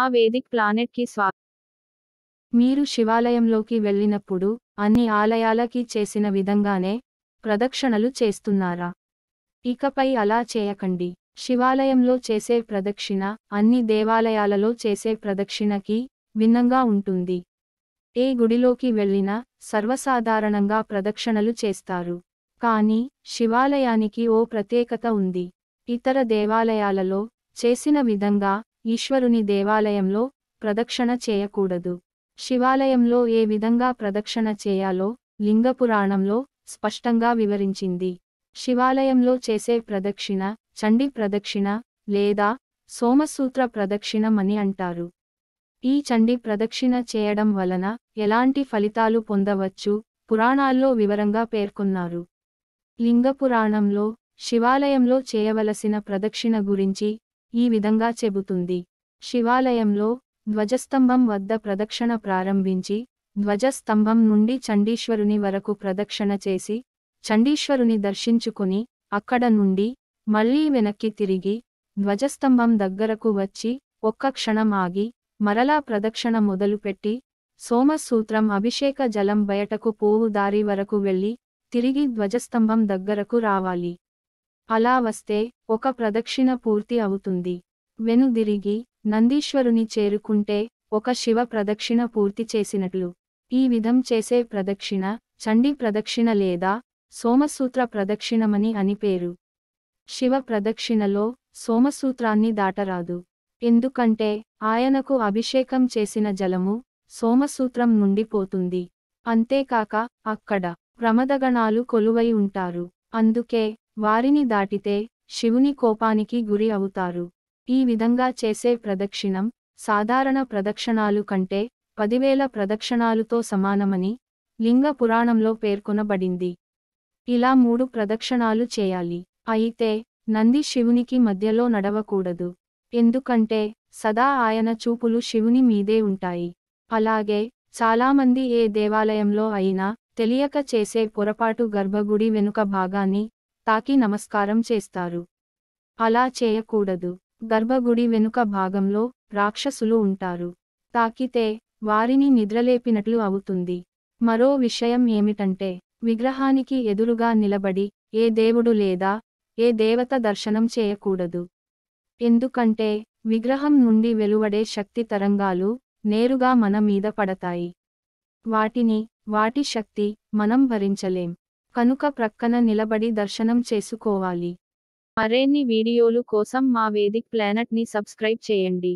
ఆ వేదిక్ ప్లానెట్కి స్వా మీరు శివాలయంలోకి వెళ్ళినప్పుడు అన్ని ఆలయాలకి చేసిన విధంగానే ప్రదక్షిణలు చేస్తున్నారా ఇకపై అలా చేయకండి శివాలయంలో చేసే ప్రదక్షిణ అన్ని దేవాలయాలలో చేసే ప్రదక్షిణకి భిన్నంగా ఉంటుంది ఏ గుడిలోకి వెళ్ళినా సర్వసాధారణంగా ప్రదక్షిణలు చేస్తారు కానీ శివాలయానికి ఓ ప్రత్యేకత ఉంది ఇతర దేవాలయాలలో చేసిన విధంగా ఈశ్వరుని దేవాలయంలో ప్రదక్షిణ చేయకూడదు శివాలయంలో ఏ విధంగా ప్రదక్షిణ చేయాలో లింగపురాణంలో స్పష్టంగా వివరించింది శివాలయంలో చేసే ప్రదక్షిణ చండి ప్రదక్షిణ లేదా సోమసూత్ర ప్రదక్షిణమని అంటారు ఈ చండి ప్రదక్షిణ చేయడం వలన ఎలాంటి ఫలితాలు పొందవచ్చు పురాణాల్లో వివరంగా పేర్కొన్నారు లింగపురాణంలో శివాలయంలో చేయవలసిన ప్రదక్షిణ గురించి ఈ విధంగా చెబుతుంది శివాలయంలో ధ్వజస్తంభం వద్ద ప్రదక్షిణ ప్రారంభించి ధ్వజస్తంభం నుండి చండీశ్వరుని వరకు ప్రదక్షిణ చేసి చండీశ్వరుని దర్శించుకుని అక్కడ నుండి మళ్లీ వెనక్కి తిరిగి ధ్వజస్తంభం దగ్గరకు వచ్చి ఒక్క క్షణం ఆగి మరలా ప్రదక్షిణ మొదలుపెట్టి సోమసూత్రం అభిషేక జలం బయటకు పోవుదారి వరకు వెళ్ళి తిరిగి ధ్వజస్తంభం దగ్గరకు రావాలి అలా వస్తే ఒక ప్రదక్షిణ పూర్తి అవుతుంది వెనుదిరిగి నందీశ్వరుని చేరుకుంటే ఒక శివ ప్రదక్షిణ పూర్తి చేసినట్లు ఈ విధం చేసే ప్రదక్షిణ చండీ ప్రదక్షిణ లేదా సోమసూత్ర ప్రదక్షిణమని అని పేరు శివ ప్రదక్షిణలో సోమసూత్రాన్ని దాటరాదు ఎందుకంటే ఆయనకు అభిషేకం చేసిన జలము సోమసూత్రం నుండి పోతుంది అంతేకాక అక్కడ ప్రమదగణాలు కొలువై ఉంటారు అందుకే వారిని దాటితే శివుని కోపానికి గురి అవుతారు ఈ విధంగా చేసే ప్రదక్షిణం సాధారణ ప్రదక్షిణాలు కంటే పదివేల ప్రదక్షిణాలుతో సమానమని లింగ పురాణంలో పేర్కొనబడింది ఇలా మూడు ప్రదక్షిణాలు చేయాలి అయితే నంది శివునికి మధ్యలో నడవకూడదు ఎందుకంటే సదా ఆయన చూపులు శివుని మీదే ఉంటాయి అలాగే చాలామంది ఏ దేవాలయంలో అయినా తెలియక చేసే పొరపాటు గర్భగుడి వెనుక భాగాన్ని తాకి నమస్కారం చేస్తారు అలా చేయకూడదు గర్భగుడి వెనుక భాగంలో రాక్షసులు ఉంటారు తాకితే వారిని నిద్రలేపినట్లు అవుతుంది మరో విషయం ఏమిటంటే విగ్రహానికి ఎదురుగా నిలబడి ఏ దేవుడు లేదా ఏ దేవత దర్శనం చేయకూడదు ఎందుకంటే విగ్రహం నుండి వెలువడే శక్తి తరంగాలు నేరుగా మన మీద పడతాయి వాటిని వాటి శక్తి మనం భరించలేం కనుక ప్రక్కన నిలబడి దర్శనం చేసుకోవాలి మరేన్ని వీడియోలు కోసం మా వేదిక్ ప్లానెట్ని సబ్స్క్రైబ్ చేయండి